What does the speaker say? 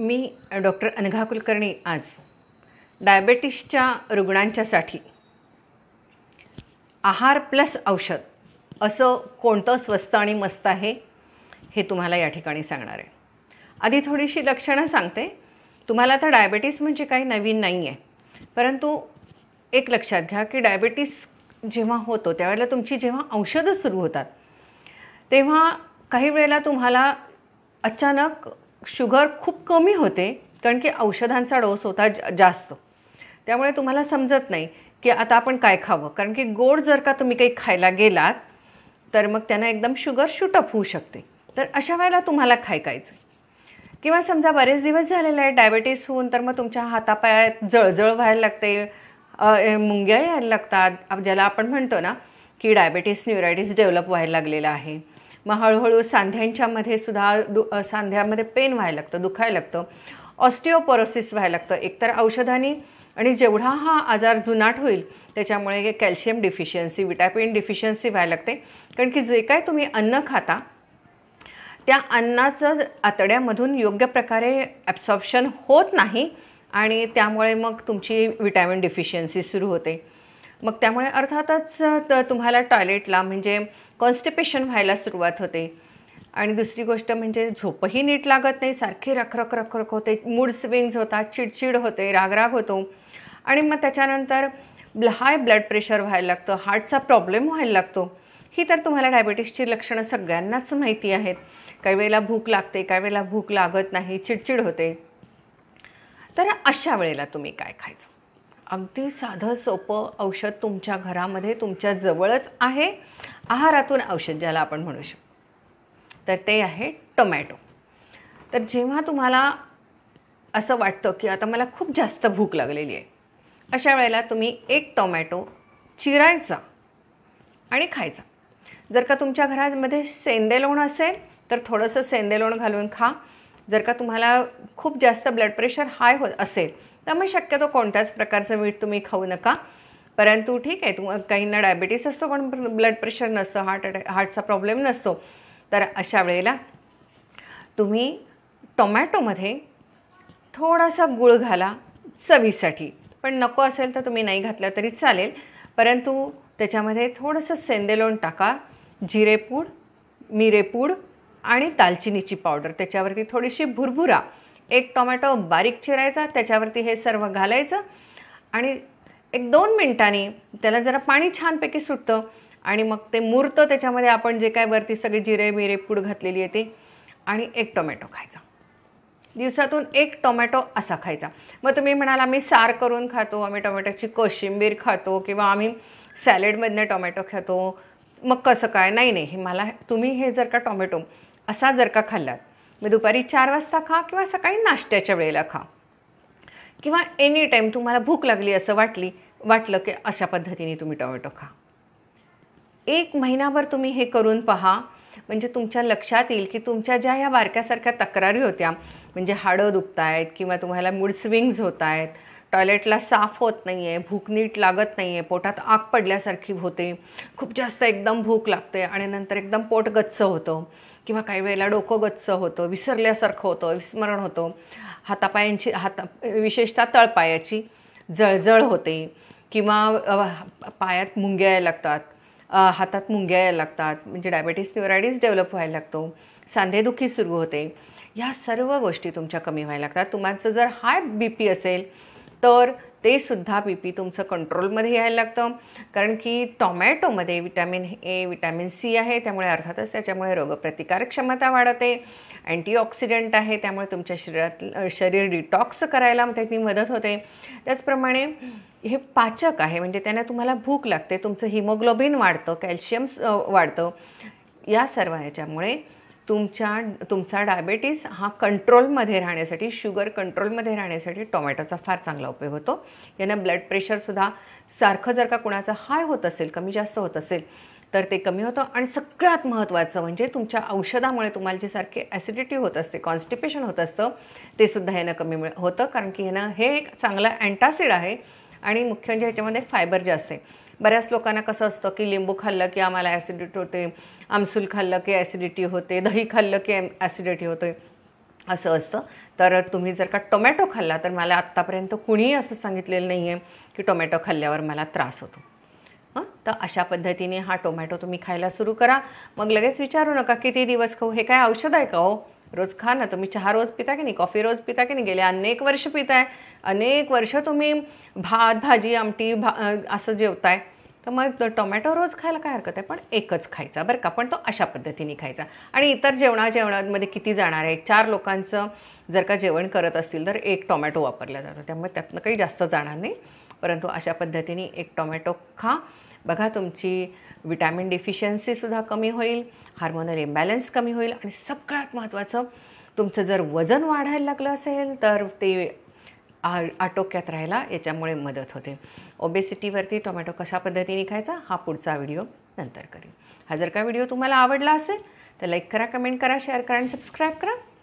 मी doctor Anagha Kulkarni आज डायबेटीसच्या रुग्णांच्यासाठी आहार plus औषध असं कोणतं स्वस्त आणि मस्त आहे हे तुम्हाला या ठिकाणी सांगणार आहे आधी थोडीशी लक्षणं सांगते तुम्हाला आता डायबेटीस म्हणजे काही नवीन नाही आहे परंतु एक लक्षात घ्या की डायबेटीस जेव्हा होतो त्यावेळेला तुमची जेव्हा औषधं सुरू होतात तेव्हा काही वेळेला तुम्हाला अचानक शुगर खूप कमी होते कारण की औषधांचा डोस होता जास्त त्यामुळे तुम्हाला समजत नाही की आता आपण काय खावं कारण की गोड जर का तुम्ही काही खायला गेलात तर मग त्यांना एकदम शुगर शूटअप होऊ शकते तर अशा वेळेला तुम्हाला खाय खायचं किंवा समजा बरेच दिवस झालेले आहे डायबेटीस होऊन तर मग तुमच्या हातापायात जळजळ व्हायला लागते मुंग्या यायला लागतात ज्याला आपण म्हणतो ना की डायबेटीस न्युरायटीस डेव्हलप व्हायला लागलेलं आहे मग हळूहळू सांध्यांच्यामध्ये सुद्धा दु सांध्यामध्ये पेन व्हायला लागतं दुखायला लागतं ऑस्टिओपोरोसिस व्हायला लागतं एकतर औषधांनी आणि जेवढा हा आजार जुनाट होईल त्याच्यामुळे कॅल्शियम डिफिशियन्सी विटॅमिन डिफिशियन्सी व्हायला लागते कारण की जे काय तुम्ही अन्न खाता त्या अन्नाचं आतड्यामधून योग्य प्रकारे ॲब्सॉर्प्शन होत नाही आणि त्यामुळे मग तुमची विटॅमिन डिफिशियन्सी सुरू होते मग त्यामुळे अर्थातच तुम्हाला टॉयलेटला म्हणजे कॉन्स्टिपेशन व्हायला सुरुवात होते आणि दुसरी गोष्ट म्हणजे झोपही नीट लागत नाही सारखी रखरख रखरख होते मूड स्विंग्स होतात चिडचिड होते रागराग होतो आणि मग त्याच्यानंतर हाय ब्लड प्रेशर व्हायला लागतं हार्टचा प्रॉब्लेम व्हायला लागतो ही तर तुम्हाला डायबेटीसची लक्षणं सगळ्यांनाच माहिती आहेत काही वेळेला भूक लागते काही वेळेला भूक लागत नाही चिडचिड होते तर अशा वेळेला तुम्ही काय खायचं अगदी साधं सोपं औषध तुमच्या घरामध्ये तुमच्या जवळच आहे आहारातून औषध ज्याला आपण म्हणू शकतो तर ते आहे टोमॅटो तर जेव्हा तुम्हाला असं वाटतं की आता मला खूप जास्त भूक लागलेली आहे अशा वेळेला तुम्ही एक टोमॅटो चिरायचा आणि खायचा जर का तुमच्या घरामध्ये सेंदे लोण असेल तर थोडंसं सेंदे लोण घालून खा जर का तुम्हाला खूप जास्त ब्लड प्रेशर हाय होत असेल तर मग शक्यतो कोणत्याच प्रकारचं मीठ तुम्ही खाऊ नका परंतु ठीक आहे तुम काहींना डायबिटीस असतो पण ब्लड प्रेशर नसतं हार्ट अटॅक हार्टचा प्रॉब्लेम नसतो तर अशा वेळेला तुम्ही टोमॅटोमध्ये थोडासा गुळ घाला चवीसाठी पण नको असेल तर तुम्ही नाही घातलं तरी चालेल परंतु त्याच्यामध्ये थोडंसं सेंदेलोण टाका जिरेपूड मिरेपूड आणि दालचिनीची पावडर त्याच्यावरती थोडीशी भुरभुरा एक टोमॅटो बारीक चिरायचा त्याच्यावरती हे सर्व घालायचं आणि एक दोन मिनटांनी त्याला जरा पाणी छानपैकी सुटतं आणि मग ते मुरतं त्याच्यामध्ये आपण जे काय वरती सगळे जिरे मिरे पूड घातलेली आहे ती आणि एक टोमॅटो खायचा दिवसातून एक टोमॅटो असा खायचा मग तुम्ही म्हणाल आम्ही सार करून खातो आम्ही टोमॅटोची कोशिंबीर खातो किंवा आम्ही सॅलेडमधनं टोमॅटो खातो मग कसं काय नाही नाही मला तुम्ही हे जर का टोमॅटो असा जर का खाल्लात मग दुपारी चार वाजता खा किंवा सकाळी नाश्त्याच्या वेळेला खा किंवा एनी टाईम तुम्हाला भूक लागली असं वाटली वाटलं की अशा पद्धतीने तुम्ही टोमॅटो खा एक महिनाभर तुम्ही हे करून पहा म्हणजे तुमच्या लक्षात येईल की तुमच्या ज्या ह्या बारक्यासारख्या तक्रारी होत्या म्हणजे हाडं दुखत आहेत किंवा तुम्हाला मूड स्विंग्ज होत आहेत टॉयलेटला साफ होत नाही आहे भूक नीट लागत नाही आहे पोटात आग पडल्यासारखी होते खूप जास्त एकदम भूक लागते आणि नंतर एकदम पोट गच्च होतं किंवा काही वेळेला डोकं गच्च होतं विसरल्यासारखं होतं विस्मरण होतं हातापायांची हाता विशेषतः तळपायाची जळजळ होते किंवा पायात मुंग्या यायला लागतात हातात मुंग्या यायला लागतात म्हणजे डायबेटीस न्युरायडीस डेव्हलप व्हायला लागतो सांधेदुखी सुरू होते या सर्व गोष्टी तुमच्या कमी व्हायला लागतात तुमचं जर हाय बी पी असेल तर ते सुद्धा बी पी तुमचं कंट्रोलमध्ये यायला लागतं कारण की टॉमॅटोमध्ये विटॅमिन ए विटॅमिन सी आहे त्यामुळे अर्थातच त्याच्यामुळे रोगप्रतिकारक क्षमता वाढते अँटीऑक्सिडंट आहे त्यामुळे तुमच्या शरीरात शरीर डिटॉक्स करायला त्याची मदत होते त्याचप्रमाणे हे पाचक आहे म्हणजे त्याने तुम्हाला भूक लागते तुमचं हिमोग्लोबिन वाढतं कॅल्शियम वाढतं या सर्व ह्याच्यामुळे तुमच्या तुमचा डायबेटीस हा कंट्रोलमध्ये राहण्यासाठी शुगर कंट्रोलमध्ये राहण्यासाठी टोमॅटोचा फार चांगला उपयोग होतो यानं ब्लड प्रेशरसुद्धा सारखं जर का कुणाचं हाय होत असेल कमी जास्त होत असेल तर ते कमी होतं आणि सगळ्यात महत्त्वाचं म्हणजे तुमच्या औषधामुळे तुम्हाला जे सारखे ॲसिडिटी होत असते कॉन्स्टिपेशन होत असतं ते सुद्धा यानं कमी मिळ होतं कारण की ह्यानं हे एक चांगलं अँटासिड आहे आणि मुख्य म्हणजे ह्याच्यामध्ये फायबर जे असते बऱ्याच लोकांना कसं असतं की लिंबू खाल्लं की आम्हाला ॲसिडिटी होते आमसूल खाल्लं की ॲसिडिटी होते दही खाल्लं की ॲसिडिटी होते असं असतं तर तुम्ही जर का टोमॅटो खाल्ला तर मला आत्तापर्यंत कुणीही असं सांगितलेलं नाही आहे की टोमॅटो खाल्ल्यावर मला त्रास होतो हां तर अशा पद्धतीने हा टोमॅटो तुम्ही खायला सुरू करा मग लगेच विचारू नका किती दिवस खाऊ हे काय औषध आहे का हो रोज खा ना तुम्ही चहा रोज पिता की नाही कॉफी रोज पिता की नाही गेले अनेक वर्ष पिताय अनेक वर्ष तुम्ही भात भाजी आमटी भा असं जेवताय तर मग टोमॅटो रोज खायला काय हरकत आहे पण एकच खायचा बरं का पण तो अशा पद्धतीने खायचा आणि इतर जेवणा जेवणामध्ये किती जाणार आहे चार लोकांचं जर का जेवण करत असतील तर एक टोमॅटो वापरला जातो त्यामुळे त्यातनं काही जास्त जाणार नाही परंतु अशा पद्धतीने एक टोमॅटो खा बघा तुमची विटॅमिन डिफिशियन्सीसुद्धा कमी होईल हार्मोनल इम्बॅलन्स कमी होईल आणि सगळ्यात महत्त्वाचं तुमचं जर वजन वाढायला लागलं असेल तर ते आ आटोक्यात राहायला याच्यामुळे मदत होते ओबेसिटीवरती टोमॅटो कशा पद्धतीने खायचा हा पुढचा व्हिडिओ नंतर करेन हा जर का व्हिडिओ तुम्हाला आवडला असेल तर लाईक करा कमेंट करा शेअर करा आणि सबस्क्राईब करा